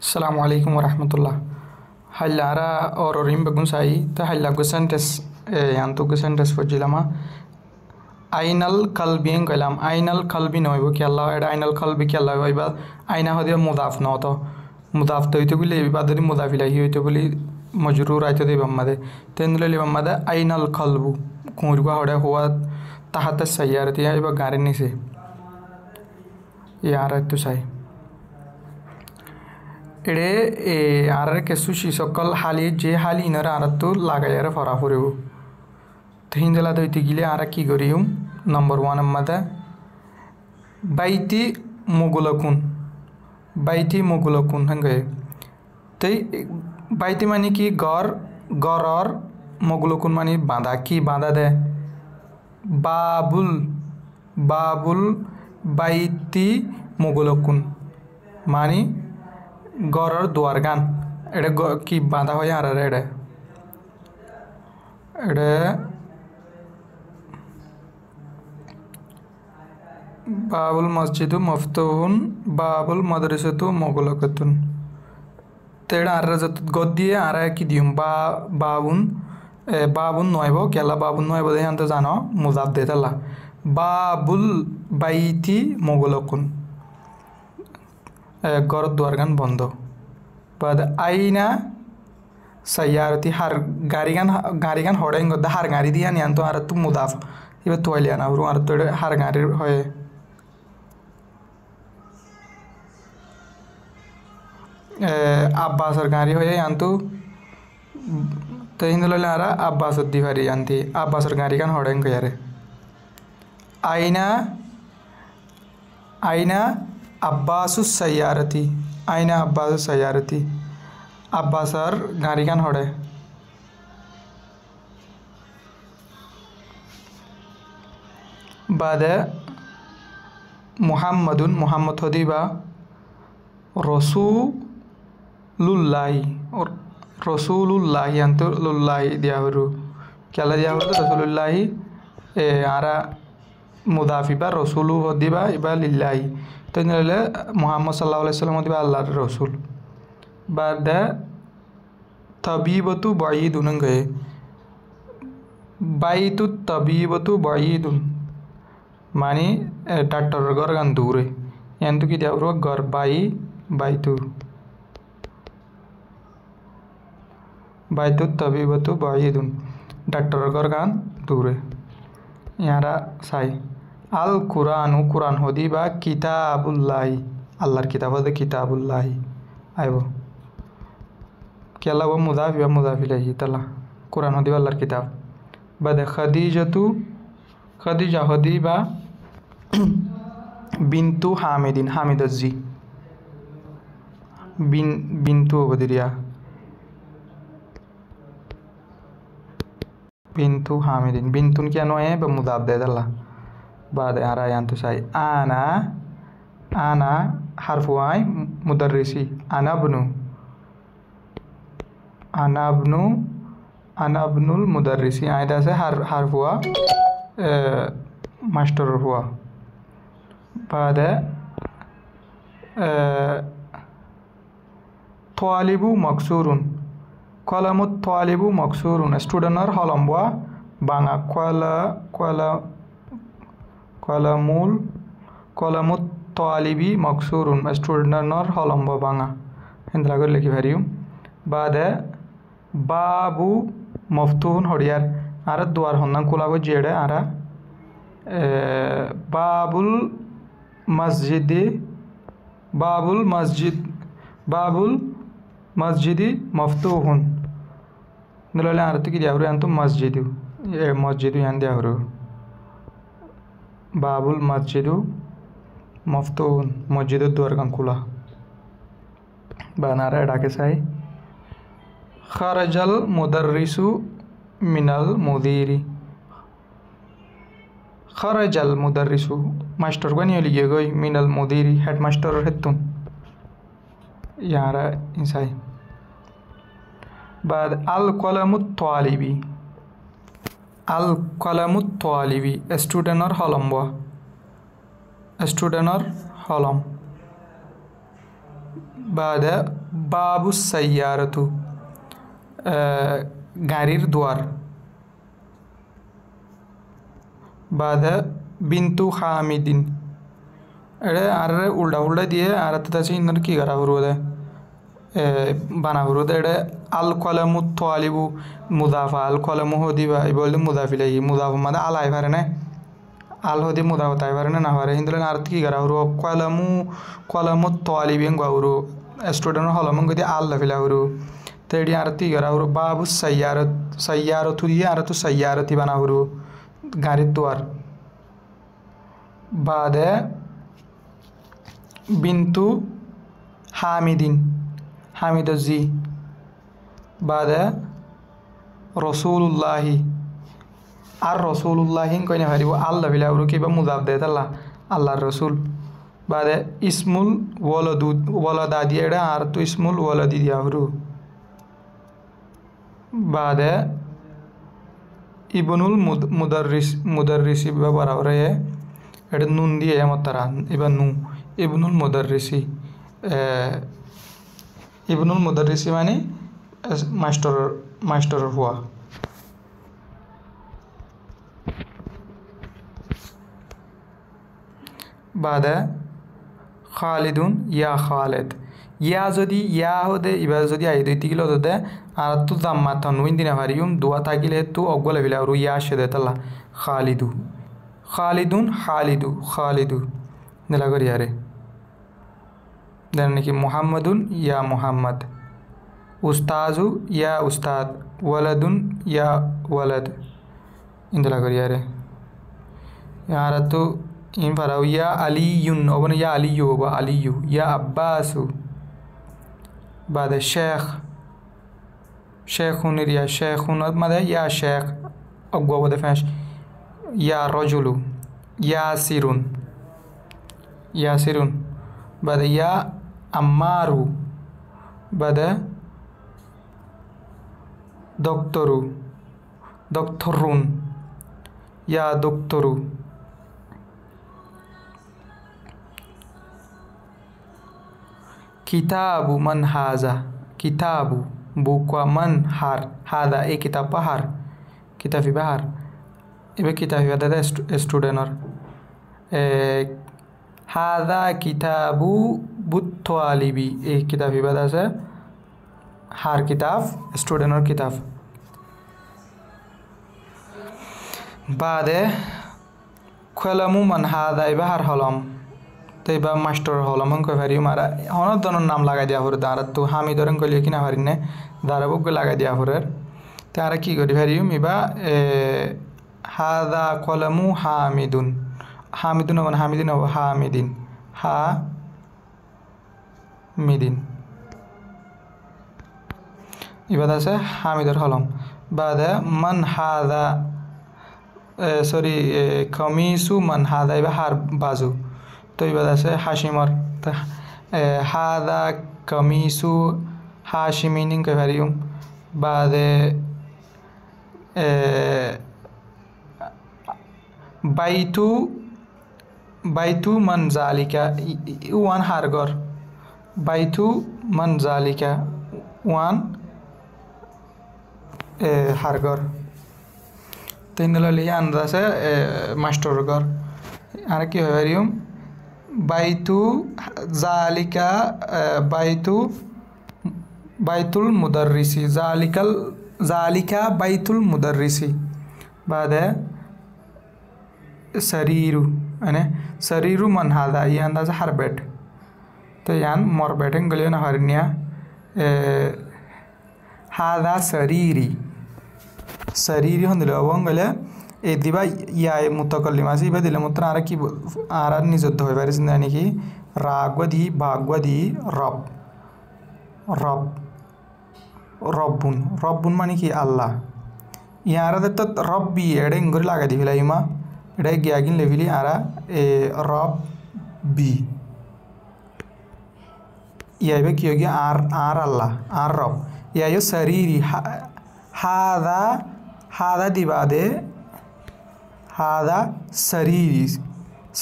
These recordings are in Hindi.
Assalamu alaikum warahmatullah hallara ororin bagunsayi ta hallago sentence yantugo sentence fojilama ainal kalbi কইলাম ainal kalbi নইব কি আল্লাহ এটা ainal kalbi কি আল্লাহ হইবা আইনা হদিও মুদাফ নত মুদাফ তৈতে গুলি এবার যদি মুদাফ ইলাহি হইতে গুলি মজরুর আইতে দেব আমাদে তেন্দুলে লিব আমাদে আইনাল কলবু কুঁরগা হড়ে হওয়া তাহাতে সাইয়ার দিয়া এবার গাড়ির নিচে ইয়ার একটু সাই এড়ে আর কেসু সকল হালি যে হালি ইনরে আর তো লাগাইয়ার ফরা ফুরিব হিন্দলা দইতে গিলে আর কি করিম নম্বর ওয়ান মাদা বাইতি মুগুলকুন বাইতি মুগুলকুন হঙ্গে তাই বাইতি মানে কি গর গরর মুগুলকুন মানে বাঁধা কি বাঁধা দে বাবুল বাবুল বাইতি মুগুলকুন মানে গড়র দুয়ার গান এটা কি বাঁধা হয়ে আর এটা এটা বাবুল মসজিদু মফতুন বাবুল মদরসতু মোগলকতুন তেড়া আর যত গদ দিয়ে আর কি দিম বা বাবুন বাবুন নয়ব কেলা বাবুন নয়ব দেখে জানো মুজাব দে তেলা বাবুল বাইতি মোগলকুন द्वार गान बंद बाद आईना सैयारती हार गाड़ी गारीगान हड़ेंग हार गारी दिया नहीं तो आर तू मुदाफ इबे तुआलिया ना और आर तो हार गारी होए আব্বাসর গাঁরি হয়ে আনতু তো হিন্দুলে अब्बास আব্বাসর দিভারি আনতি আব্বাসর গাঁরি গান হড়েন গয়ারে আইনা अब्बासुसैयारती आयना अब्बासुसैयारती अब्बासर गारिगान हड़े बाद मुहम्मदुन मुहम्मद हदीबा रसूलुल्लाही और रसूलुल्लाही अंतुल्लाही दिया क्या दिया रसूलुल्लाही ए आरा মুদাফ ইবা রসুল দিবা ইবা লিল্লাহি তো নিলে মোহাম্মদ সাল্লাহ আলাইসাল্লাম দিবা আল্লাহর রসুল বা দ্য তবিবতু বাঈদুন গয়ে বাইতু তবিবতু বাঈদুন माने डाक्टर घर गान दूर यानी तो कि दिया घर बाई बाइतु बाइतु तभी बतु बाई दुन डाक्टर घर गान दूर ইহারা সাই আল কুরআন ও কুরআন হদি বা কিতাবুল্লাহি আল্লাহর কিতাব হদে কিতাবুল্লাহি আইব কেলা ও মুদাফ বা মুদাফিলাহি তালা কোরআন হদি বা আল্লাহর কিতাব বাদে খাদিজাতু খাদিজা হদি বা বিন্তু হামিদিন হামিদজ্জি বিন বিন্তু অবদিরিয়া بنت حامد بنت كأنه إيه بمضاف ده يلا بعد أرايان تساي أنا أنا حرف واي مدرسي أنا ابن أنا ابن أنا ابن المدرس يعني ده से हर हर्फ हुआ मास्टर हुआ बाद है तालिबू मकसूरुन কলামুত তালিবু মকসুরুন স্টুডেন্টর হলম বা বাঙা কলা কলা কলামুল কলামুত তালিবি মকসুরুন স্টুডেন্টর হলম বা বাঙা এন্দ্রা করে লিখি পারিম বাদে বাবু মফতুন হরিয়ার আর দুয়ার হন্না কোলাগো জেড়ে আরা বাবুল মসজিদে বাবুল মসজিদ বাবুল মসজিদি মফতুহুন ना आरती की दिया मस्जिद मस्जिद या दिया बाबुल मस्जिद मफ्तून मस्जिद दुर्गम खुला बनारा डाके साई खरजल मुदर्रिसु मिनल मुदीरी खरजल मुदर्रिसु मास्टर को नहीं लिखे गई मिनल मुदीरी हेड हेतु यहाँ इंसाई بعد القلم الطالبی القلم الطالبی استودنر حالم با استودنر حالم بعد باب السیارتو গাড়ির দুয়ার বাদে বিন্তু হামিদিন এটা আর উল্টা উল্টা দিয়ে আর তাতে ইন্দর কি করা হরু দেয় বানাবুরো এটা আল কলামু তোয়ালিবু মুদাফা আল কলামু হদিবা এই বললে মুদাফিলে মুদাফ মানে আল আই পারে না আল হদি মুদাফ তাই পারে না না পারে হিন্দুলেন আর কি গারা হুরু কলামু কলামু তোয়ালিবেন গাউরু স্টুডেন্ট হলমন গদি আল লাফিলা হুরু তো এটি আর কি গারা হুরু বাবু সৈয়ারত সৈয়ারত হুরিয়ে আর তো সৈয়ারতি বানা হুরু গাড়ির দুয়ার বাদে বিন্তু হামিদিন হামিদ জি বাদা রসুল্লাহি আর রসুল্লাহিন কইনে ভারিব আল্লাহ বিলা উরু কিবা মুজাব দে তাল্লা আল্লাহর রসুল বাদে ইসমুল ওয়ালদু ওয়ালদা দিয়ে এটা আর তো ইসমুল ওয়ালদি দিয়া উরু বাদে ইবনুল মুদারিস মুদারিসি বা বরাবর এটা নুন দিয়ে আমার তারা এবার নু ইবনুল মুদারিসি इब्न मुदर्रिस यानी मास्टर मास्टर हुआ बाद খালিদুন ইয়া ಖಾಲಿದ್ ইয়া যদি ইয়া হদে এবার যদি আহি দই তিগিল হদে আর তো দাম্মা তানউইন দিনা ভারিউম দুয়া তাগিলে তো অগলে বিলা রু ইয়া শেদে তালা খালিদু খালিদুন খালিদু খালিদু নেলা করি আরে यानी कि मोहम्मदन या मुहम्मद उस्ताजु या उस्ताद वलदुन या वलद इंदला कर यार तो इन पर या अलीयुन ओबन या अलीयु ओबा अलीयु या अब्बासु बाद शेख शेखुन या शेखुन मद या शेख अगुआ बद फैश या रजुलु या सिरुन या सिरुन बाद या अम्मारू बद దొక్తరు దొక్తరున్ या దొక్తరు किताबु मन हाजा किताबु बुक मन हार हादा ए किताब हार किताबी बहार एबे किताबी दादा और हादा किताबू थोआलिबी एक किताब ही बात আছে হার কিতাব স্টুডেন্টর কিতাব বাদে খোলামু মান হাদা এবার হার হলম তো এবার মাস্টর হলম কই ভারি মারা হনত দনের নাম লাগাই দিয়া হরে দাঁড়া তো হামি ধরেন কইলে কিনা ভারি নে দাঁড়াবুক লাগাই দিয়া হরের তারা কি করি ভারিম ইবা হাদা কলমু হামিদুন হামিদুন হবেন হামিদিন হবে হামিদিন হা मिदिन इबाद आ हामिदर हलम बाद मन हादा सरि कमीसु मन हादा इबा हार बाजू तो इबाद आ हाशिमर हादा कमीसु हाशिमी कहूँ बद बैतु बैतु मन जालिका वन हार घर बैथु मनजालिका one hargor tenglali andasa masturgor আর কি হয় ভারিয়ম বাইতু জালিকা বাইতু বাইতুল মুদাররিসি জালিকাল জালিকা বাইতুল মুদাররিসি बाद है शरीरु है शरीरु मनहादा ये अंदाज़ा हर बैठ तो यान मोरबेटन गलियन हरण्या हादा शरीरी शरीरी वो अब ए ये या मुतकलिमा से दिल मुतर आर कि आर आर निजुद्ध हो पारे जिन कि रागवदी भागवदी रब रब रबुन रबुन मान कि आल्ला यार तो रब भी एडे इंगरी लगे दी फिलहाल इमा ग्यागिन लेवली आरा ए रब बी ಯಾವ್ಯಾಕೆ ಯೋಗಿ ಆರ್ ಆರ್ ಅಲ್ಲ ಆರ್ ರವ್ ಯಾಯೋ ಸರೀರಿ ಹಾದ ಹಾದ ದಿವಾದೆ ಹಾದ ಸರೀರಿ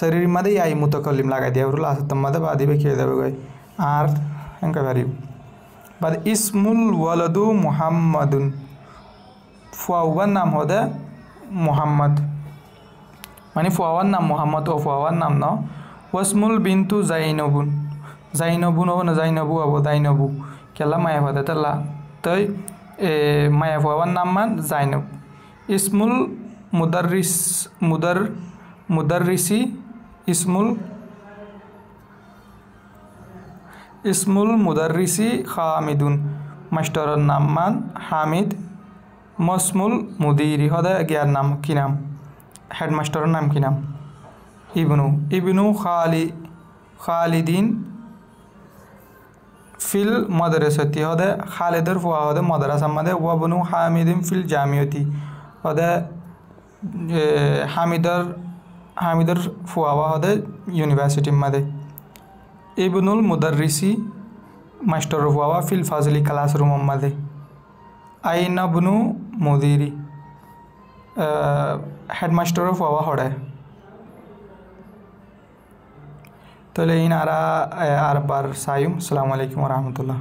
ಸರೀರಿ ಮದೆ ಯಾಯಿ ಮುತಕಲ್ಲಿಮ್ ಲಗಾದೆ ಅವರು ಲಾಸ್ಟ್ ಮದ ಬಾದಿ ಬೇಕೆ ಹೇಳಿದವೆ ಆರ್ ಹೆಂಗೆ ಬರೀವು बाद इसमुल वलदु मोहम्मद फुआवन नाम होद मोहम्मद मानी फुआवन नाम मोहम्मद और फुआवन नाम ना वसमुल बिंतु जैनबुन जायनबु नबो न जायनबु আবো দাইনবু কেলা মায়াফাদা তালা তৈ মায়াফাওয়ার নাম মান জাইনব ইসমুল মুদাররিস মুদার মুদাররিসি ইসমুল ইসমুল মুদাররিসি হামিদুন মাস্টরের নাম মান হামিদ মসমুল মুদিরি হদায় গিয়ার নাম কি নাম হেডমাস্টরের নাম কি নাম ইবনু ইবনু খালি খালিদিন fil madrasati oda halidir va oda madrasamada va bunu hamidin fil jamiyati oda hamidar hamidar fuava oda university mada ibnul mudarrisi master fuava fil fazli classroom mada aina bunu mudiri headmaster fuava hoda তাহলে ইনারা আরবার সায়ুম আসসালামু আলাইকুম রহমতুল্লাহ